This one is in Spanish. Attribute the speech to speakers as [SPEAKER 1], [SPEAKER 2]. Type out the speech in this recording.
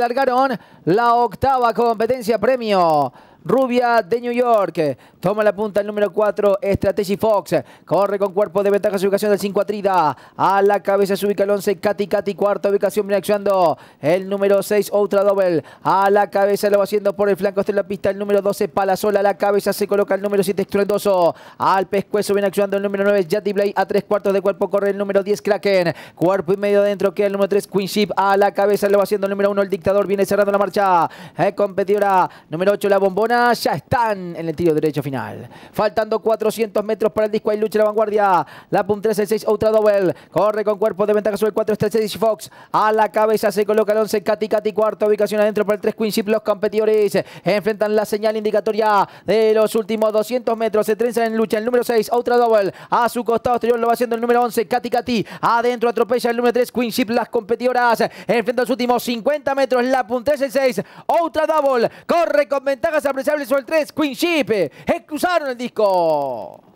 [SPEAKER 1] largaron la octava competencia premio Rubia de New York. Toma la punta el número 4, Strategy Fox. Corre con cuerpo de ventaja su ubicación del 5 Atrida. A la cabeza se ubica el 11, Katy Katy. Cuarta ubicación viene actuando el número 6, Ultra Double. A la cabeza lo va haciendo por el flanco en la pista el número 12, Palazola. A la cabeza se coloca el número 7, Estruendoso. Al pescuezo viene actuando el número 9, Jetty Blade. A tres cuartos de cuerpo corre el número 10, Kraken. Cuerpo y medio adentro queda el número 3, Queenship. A la cabeza lo va haciendo el número 1, el dictador. Viene cerrando la marcha. Eh, competidora número 8, la bombona ya están en el tiro derecho final. Faltando 400 metros para el disco. Hay lucha la vanguardia. La PUM 6 Ultra Double. Corre con cuerpo de ventaja sobre el 4, 436 Fox. A la cabeza se coloca el 11 Katy Katy. Cuarta ubicación adentro para el 3 Queen Ship. Los competidores enfrentan la señal indicatoria de los últimos 200 metros. Se trenzan en lucha el número 6 Ultra Double. A su costado exterior lo va haciendo el número 11 Katy Katy. Adentro atropella el número 3 Queen Ship. Las competidoras enfrentan los últimos 50 metros. La 36, 6 Ultra Double. Corre con ventaja Sable sobre el 3, Queen e Ejecusaron el disco.